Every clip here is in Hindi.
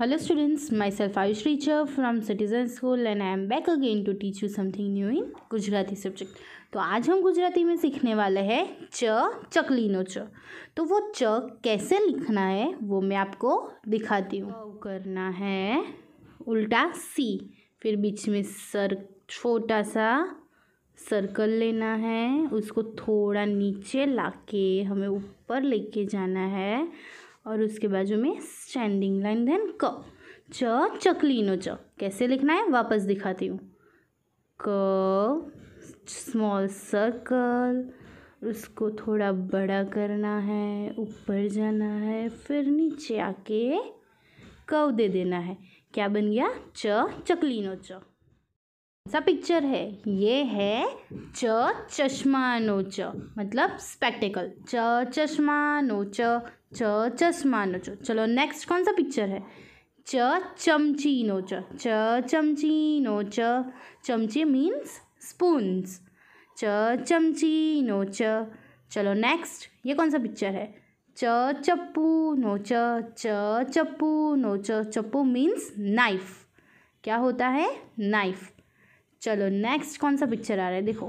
hello students myself Ayush teacher from citizen school and I am back again to teach you something new in Gujarati subject तो आज हम गुजराती में सीखने वाले हैं च चकलीनो च तो वो च कैसे लिखना है वो मैं आपको दिखाती हूँ करना है उल्टा सी फिर बीच में सर छोटा सा सर्कल लेना है उसको थोड़ा नीचे लाके हमें ऊपर लेके जाना है और उसके बाजू में स्टैंडिंग लाइन देन क च चकलीनो च कैसे लिखना है वापस दिखाती हूँ क स्मॉल सर्कल उसको थोड़ा बड़ा करना है ऊपर जाना है फिर नीचे आके कव दे देना है क्या बन गया च चकलीनो च सा पिक्चर है ये है च चश्मा नो मतलब च मतलब स्पेक्टिकल च चश्मा नो च च चश्मा नो च चलो नेक्स्ट कौन सा पिक्चर है च चमची नो च च चमची नो च चमची मीन्स स्पून्स च चमची नो च चलो नेक्स्ट ये कौन सा पिक्चर है च चप्पू नो च च चप्पू नो च चप्पू मीन्स नाइफ क्या होता है नाइफ चलो नेक्स्ट कौन सा पिक्चर आ रहा है देखो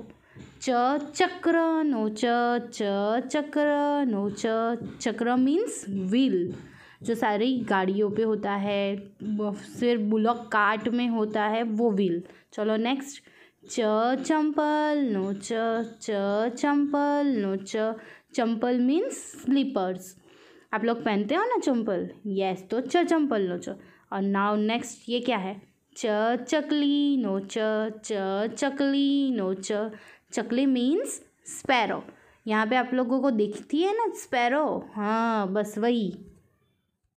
च चक्र नो च च चक्र नो च चक्र मीन्स व्हील जो सारी गाड़ियों पे होता है फिर बुलॉक कार्ट में होता है वो व्हील चलो नेक्स्ट च चंपल नो च च चंपल नो च चंपल मीन्स स्लीपर्स आप लोग पहनते हो ना चंपल यस तो च चंपल नो च और नाउ नेक्स्ट ये क्या है च चकली नो च च चकली नो च चकली मीन्स स्पैरो यहाँ पे आप लोगों को दिखती है ना स्पैरो हाँ बस वही